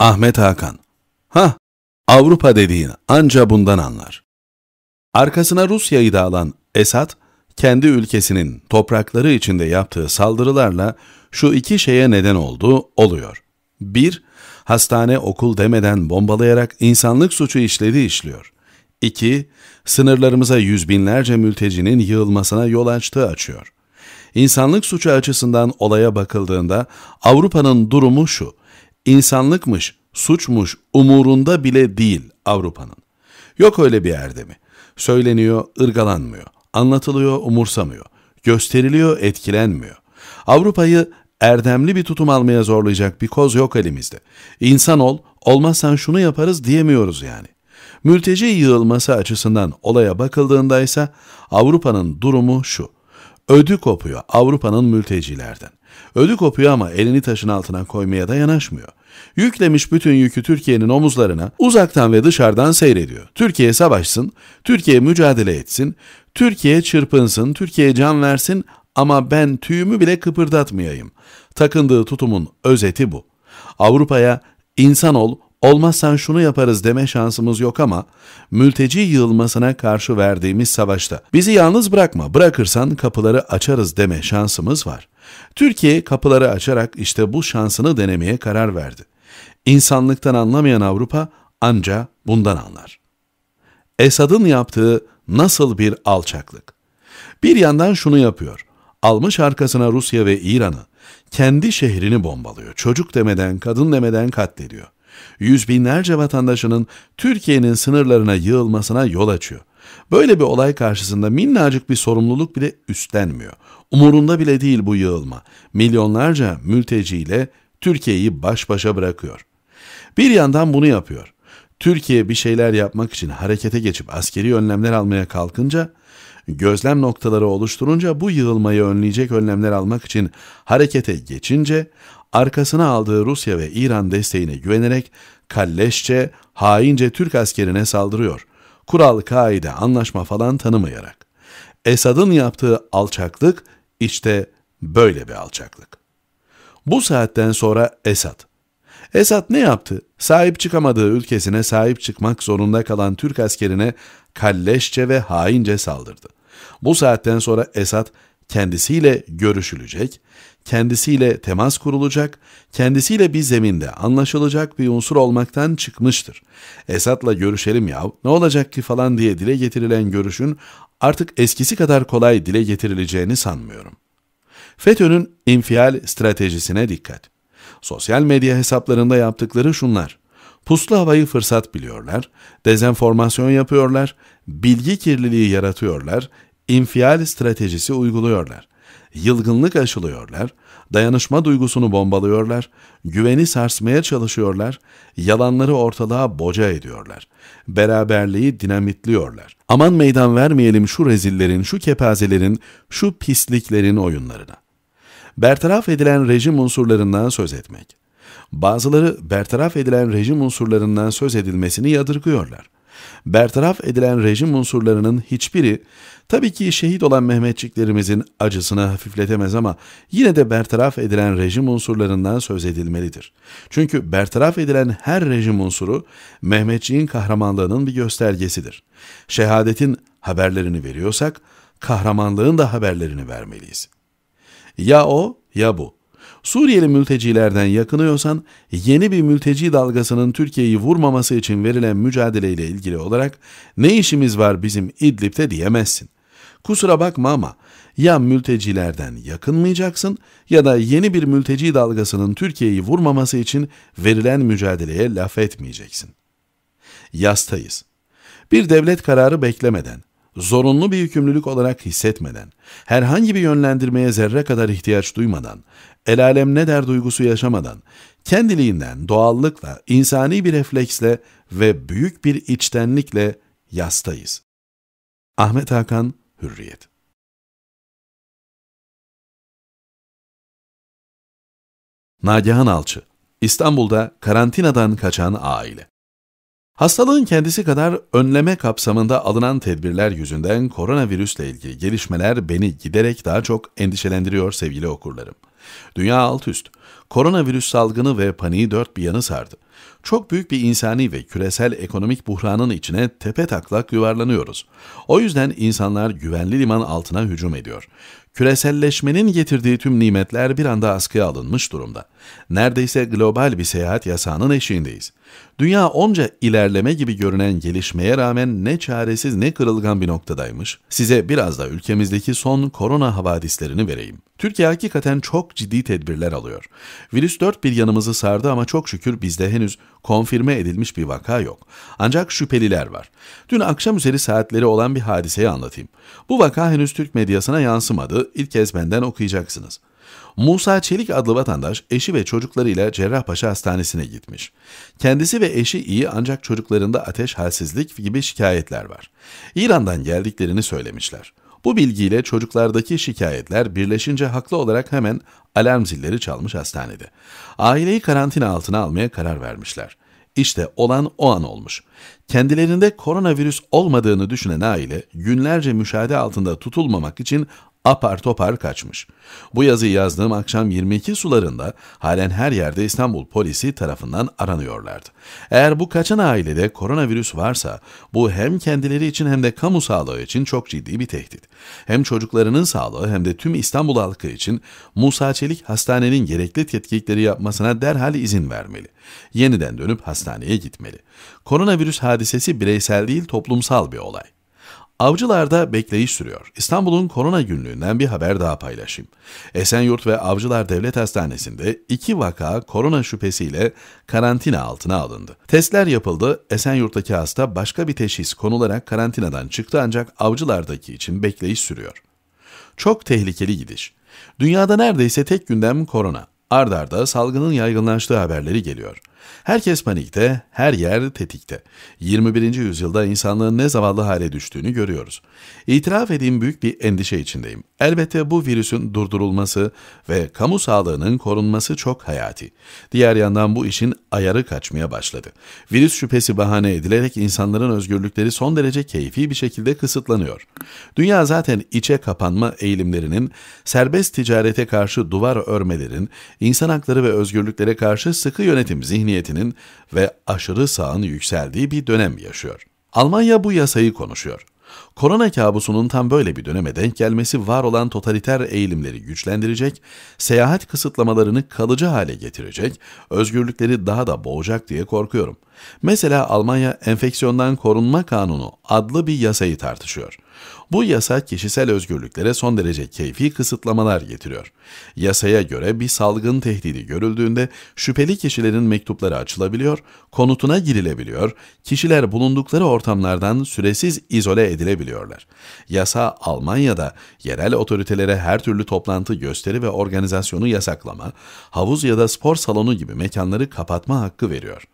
Ahmet Hakan. Ha, Avrupa dediğin anca bundan anlar. Arkasına Rusya'yı da alan Esad, kendi ülkesinin toprakları içinde yaptığı saldırılarla şu iki şeye neden oldu oluyor. 1. Hastane okul demeden bombalayarak insanlık suçu işlediği işliyor. 2. Sınırlarımıza yüz binlerce mültecinin yığılmasına yol açtığı açıyor. İnsanlık suçu açısından olaya bakıldığında Avrupa'nın durumu şu insanlıkmış, suçmuş umurunda bile değil Avrupa'nın. Yok öyle bir erdemi. Söyleniyor, ırgalanmıyor. Anlatılıyor, umursamıyor. Gösteriliyor, etkilenmiyor. Avrupa'yı erdemli bir tutum almaya zorlayacak bir koz yok elimizde. İnsan ol, olmazsan şunu yaparız diyemiyoruz yani. Mülteci yığılması açısından olaya bakıldığında ise Avrupa'nın durumu şu. Ödü kopuyor Avrupa'nın mültecilerden. Ödü kopuyor ama elini taşın altına koymaya da yanaşmıyor. Yüklemiş bütün yükü Türkiye'nin omuzlarına uzaktan ve dışarıdan seyrediyor. Türkiye savaşsın, Türkiye mücadele etsin, Türkiye çırpınsın, Türkiye can versin ama ben tüyümü bile kıpırdatmayayım. Takındığı tutumun özeti bu. Avrupa'ya insan ol, olmazsan şunu yaparız deme şansımız yok ama mülteci yığılmasına karşı verdiğimiz savaşta bizi yalnız bırakma, bırakırsan kapıları açarız deme şansımız var. Türkiye kapıları açarak işte bu şansını denemeye karar verdi. İnsanlıktan anlamayan Avrupa anca bundan anlar. Esad'ın yaptığı nasıl bir alçaklık? Bir yandan şunu yapıyor. Almış arkasına Rusya ve İran'ı, kendi şehrini bombalıyor. Çocuk demeden, kadın demeden katlediyor yüz binlerce vatandaşının Türkiye'nin sınırlarına yığılmasına yol açıyor. Böyle bir olay karşısında minnacık bir sorumluluk bile üstlenmiyor. Umurunda bile değil bu yığılma. Milyonlarca mülteciyle Türkiye'yi baş başa bırakıyor. Bir yandan bunu yapıyor. Türkiye bir şeyler yapmak için harekete geçip askeri önlemler almaya kalkınca, gözlem noktaları oluşturunca bu yığılmayı önleyecek önlemler almak için harekete geçince arkasına aldığı Rusya ve İran desteğine güvenerek kalleşçe, haince Türk askerine saldırıyor. Kural, kaide, anlaşma falan tanımayarak. Esad'ın yaptığı alçaklık işte böyle bir alçaklık. Bu saatten sonra Esad. Esad ne yaptı? Sahip çıkamadığı ülkesine sahip çıkmak zorunda kalan Türk askerine kalleşçe ve haince saldırdı. Bu saatten sonra Esad kendisiyle görüşülecek, kendisiyle temas kurulacak, kendisiyle bir zeminde anlaşılacak bir unsur olmaktan çıkmıştır. Esat'la görüşelim ya, ne olacak ki falan diye dile getirilen görüşün artık eskisi kadar kolay dile getirileceğini sanmıyorum. FETÖ'nün infial stratejisine dikkat. Sosyal medya hesaplarında yaptıkları şunlar. Puslu havayı fırsat biliyorlar, dezenformasyon yapıyorlar, bilgi kirliliği yaratıyorlar, infial stratejisi uyguluyorlar yılgınlık aşılıyorlar, dayanışma duygusunu bombalıyorlar, güveni sarsmaya çalışıyorlar, yalanları ortalığa boca ediyorlar, beraberliği dinamitliyorlar. Aman meydan vermeyelim şu rezillerin, şu kepazelerin, şu pisliklerin oyunlarına. Bertaraf edilen rejim unsurlarından söz etmek. Bazıları bertaraf edilen rejim unsurlarından söz edilmesini yadırgıyorlar. Bertaraf edilen rejim unsurlarının hiçbiri tabii ki şehit olan Mehmetçiklerimizin acısını hafifletemez ama yine de bertaraf edilen rejim unsurlarından söz edilmelidir. Çünkü bertaraf edilen her rejim unsuru Mehmetçiğin kahramanlığının bir göstergesidir. Şehadetin haberlerini veriyorsak kahramanlığın da haberlerini vermeliyiz. Ya o ya bu. Suriyeli mültecilerden yakınıyorsan yeni bir mülteci dalgasının Türkiye'yi vurmaması için verilen mücadeleyle ilgili olarak ne işimiz var bizim İdlib'te diyemezsin. Kusura bakma ama ya mültecilerden yakınmayacaksın ya da yeni bir mülteci dalgasının Türkiye'yi vurmaması için verilen mücadeleye laf etmeyeceksin. Yastayız. Bir devlet kararı beklemeden zorunlu bir yükümlülük olarak hissetmeden, herhangi bir yönlendirmeye zerre kadar ihtiyaç duymadan, el alem ne der duygusu yaşamadan, kendiliğinden doğallıkla, insani bir refleksle ve büyük bir içtenlikle yastayız. Ahmet Hakan, Hürriyet Nagihan Alçı, İstanbul'da karantinadan kaçan aile. Hastalığın kendisi kadar önleme kapsamında alınan tedbirler yüzünden koronavirüsle ilgili gelişmeler beni giderek daha çok endişelendiriyor sevgili okurlarım. Dünya alt üst, koronavirüs salgını ve paniği dört bir yanı sardı. Çok büyük bir insani ve küresel ekonomik buhranın içine tepe taklak yuvarlanıyoruz. O yüzden insanlar güvenli liman altına hücum ediyor. Küreselleşmenin getirdiği tüm nimetler bir anda askıya alınmış durumda. Neredeyse global bir seyahat yasağının eşiğindeyiz. Dünya onca ilerleme gibi görünen gelişmeye rağmen ne çaresiz ne kırılgan bir noktadaymış. Size biraz da ülkemizdeki son korona havadislerini vereyim. Türkiye hakikaten çok ciddi tedbirler alıyor. Virüs dört bir yanımızı sardı ama çok şükür bizde henüz konfirme edilmiş bir vaka yok. Ancak şüpheliler var. Dün akşam üzeri saatleri olan bir hadiseyi anlatayım. Bu vaka henüz Türk medyasına yansımadı ilk kez benden okuyacaksınız. Musa Çelik adlı vatandaş eşi ve çocuklarıyla Cerrahpaşa Hastanesi'ne gitmiş. Kendisi ve eşi iyi ancak çocuklarında ateş halsizlik gibi şikayetler var. İran'dan geldiklerini söylemişler. Bu bilgiyle çocuklardaki şikayetler birleşince haklı olarak hemen alarm zilleri çalmış hastanede. Aileyi karantina altına almaya karar vermişler. İşte olan o an olmuş. Kendilerinde koronavirüs olmadığını düşünen aile günlerce müşahede altında tutulmamak için apar topar kaçmış. Bu yazıyı yazdığım akşam 22 sularında halen her yerde İstanbul polisi tarafından aranıyorlardı. Eğer bu kaçan ailede koronavirüs varsa bu hem kendileri için hem de kamu sağlığı için çok ciddi bir tehdit. Hem çocuklarının sağlığı hem de tüm İstanbul halkı için Musa Çelik hastanenin gerekli tetkikleri yapmasına derhal izin vermeli. Yeniden dönüp hastaneye gitmeli. Koronavirüs hadisesi bireysel değil toplumsal bir olay. Avcılar'da bekleyiş sürüyor. İstanbul'un korona günlüğünden bir haber daha paylaşayım. Esenyurt ve Avcılar Devlet Hastanesi'nde iki vaka korona şüphesiyle karantina altına alındı. Testler yapıldı. Esenyurt'taki hasta başka bir teşhis konularak karantinadan çıktı ancak Avcılar'daki için bekleyiş sürüyor. Çok tehlikeli gidiş. Dünyada neredeyse tek gündem korona. Ardarda arda salgının yaygınlaştığı haberleri geliyor. Herkes panikte, her yer tetikte. 21. yüzyılda insanlığın ne zavallı hale düştüğünü görüyoruz. İtiraf edeyim büyük bir endişe içindeyim. Elbette bu virüsün durdurulması ve kamu sağlığının korunması çok hayati. Diğer yandan bu işin ayarı kaçmaya başladı. Virüs şüphesi bahane edilerek insanların özgürlükleri son derece keyfi bir şekilde kısıtlanıyor. Dünya zaten içe kapanma eğilimlerinin, serbest ticarete karşı duvar örmelerin, insan hakları ve özgürlüklere karşı sıkı yönetim zihniyeti medeniyetinin ve aşırı sağın yükseldiği bir dönem yaşıyor. Almanya bu yasayı konuşuyor. Korona kabusunun tam böyle bir döneme denk gelmesi var olan totaliter eğilimleri güçlendirecek, seyahat kısıtlamalarını kalıcı hale getirecek, özgürlükleri daha da boğacak diye korkuyorum. Mesela Almanya enfeksiyondan korunma kanunu adlı bir yasayı tartışıyor. Bu yasa kişisel özgürlüklere son derece keyfi kısıtlamalar getiriyor. Yasaya göre bir salgın tehdidi görüldüğünde şüpheli kişilerin mektupları açılabiliyor, konutuna girilebiliyor, kişiler bulundukları ortamlardan süresiz izole edilebiliyorlar. Yasa Almanya'da yerel otoritelere her türlü toplantı, gösteri ve organizasyonu yasaklama, havuz ya da spor salonu gibi mekanları kapatma hakkı veriyor.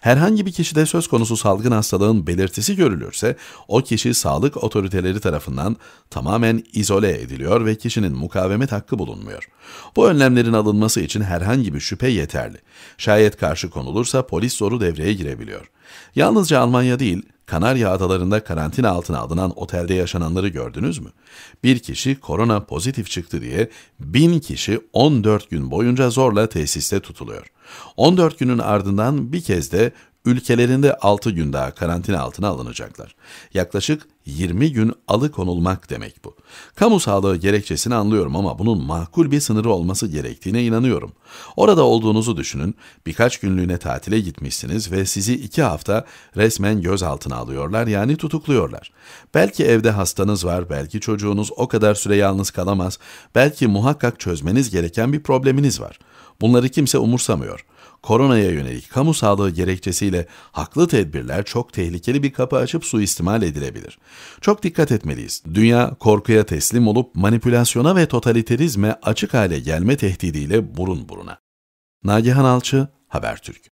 Herhangi bir kişide söz konusu salgın hastalığın belirtisi görülürse, o kişi sağlık otoriteleri tarafından tamamen izole ediliyor ve kişinin mukavemet hakkı bulunmuyor. Bu önlemlerin alınması için herhangi bir şüphe yeterli. Şayet karşı konulursa polis zoru devreye girebiliyor. Yalnızca Almanya değil, Kanarya Adaları'nda karantina altına alınan otelde yaşananları gördünüz mü? Bir kişi korona pozitif çıktı diye bin kişi 14 gün boyunca zorla tesiste tutuluyor. 14 günün ardından bir kez de ülkelerinde 6 gün daha karantina altına alınacaklar. Yaklaşık 20 gün alıkonulmak demek bu. Kamu sağlığı gerekçesini anlıyorum ama bunun makul bir sınırı olması gerektiğine inanıyorum. Orada olduğunuzu düşünün, birkaç günlüğüne tatile gitmişsiniz ve sizi 2 hafta resmen gözaltına alıyorlar yani tutukluyorlar. Belki evde hastanız var, belki çocuğunuz o kadar süre yalnız kalamaz, belki muhakkak çözmeniz gereken bir probleminiz var.'' Bunları kimse umursamıyor. Koronaya yönelik kamu sağlığı gerekçesiyle haklı tedbirler çok tehlikeli bir kapı açıp suistimal edilebilir. Çok dikkat etmeliyiz. Dünya korkuya teslim olup manipülasyona ve totaliterizme açık hale gelme tehdidiyle burun buruna. Nagihan Alçı, Habertürk